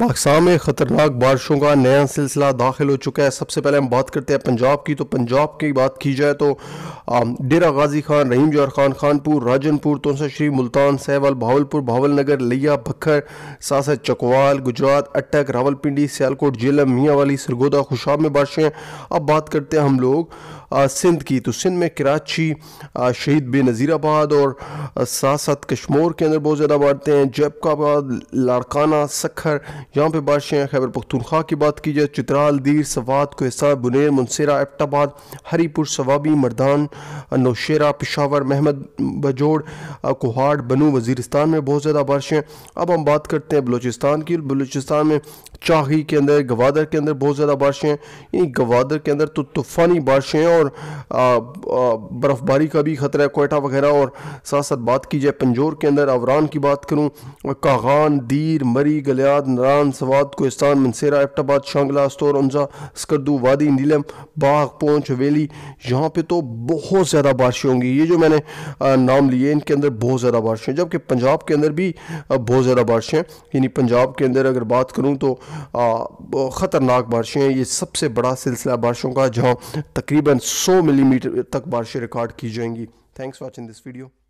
पाकिस्तान में खतरनाक बारिशों का नया सिलसिला दाखिल हो चुका है सबसे पहले हम बात करते हैं पंजाब की तो पंजाब की बात की जाए तो डेरा गाजी खान रहीम जार खान खानपुर राजनपुर तोसा श्री मुल्तान सहवाल भावलपुर भावलनगर लिया बखर सासद चकवाल गुजरात अटक रावलपिंडी सियालकोट जेलम मियाँ वाली सरगोदा खुशाब में बारिशें अब बात करते हैं हम लोग सिंध की तो सिंध में कराची शहीद बेनज़ीराबाद और साथ साथ कश्मोर के अंदर बहुत ज़्यादा बाढ़ते हैं जैबकाबाद लाड़काना सखर यहाँ पर बारिशें हैं खैबर पख्तूनख्वा की बात की जाए चित्राल दीर सवात कोहसा बुनेर मुनसरा एबटाबाद हरीपुर सवाबी मर्दान नौशेरा पिशावर महमद बजोड़ कोहाड़ बनू वजीरस्तान में बहुत ज़्यादा बारिशें अब हम बात करते हैं बलूचिस्तान की बलूचिस्तान में चाही के अंदर गवादर के अंदर बहुत ज़्यादा बारिशें हैं गवादर के अंदर तो तूफ़ानी बारिशें हैं और और बर्फ़बारी का भी ख़तरा है कोयटा वगैरह और साथ साथ बात की जाए पंजोर के अंदर अवरान की बात करूँ कागान दीर मरी गलियाद नारान सवाद कोस्तान मनसेरा एबटाबाद शांगला अस्तोर उमजा स्कर्दू वादी नीलम बाघ पोंछ वेली यहाँ पर तो बहुत ज़्यादा बारिश होंगी ये जो मैंने नाम लिए इनके अंदर बहुत ज़्यादा बारिश है जबकि पंजाब के अंदर भी बहुत ज़्यादा बारिश बारिशें यानी पंजाब के अंदर अगर बात करूँ तो ख़तरनाक बारिशें हैं ये सबसे बड़ा सिलसिला बारिशों का जहाँ तकरीबन सौ मिलीमीटर तक बारिशें रिकॉर्ड की जाएंगी थैंक्स वॉचिंग दिस वीडियो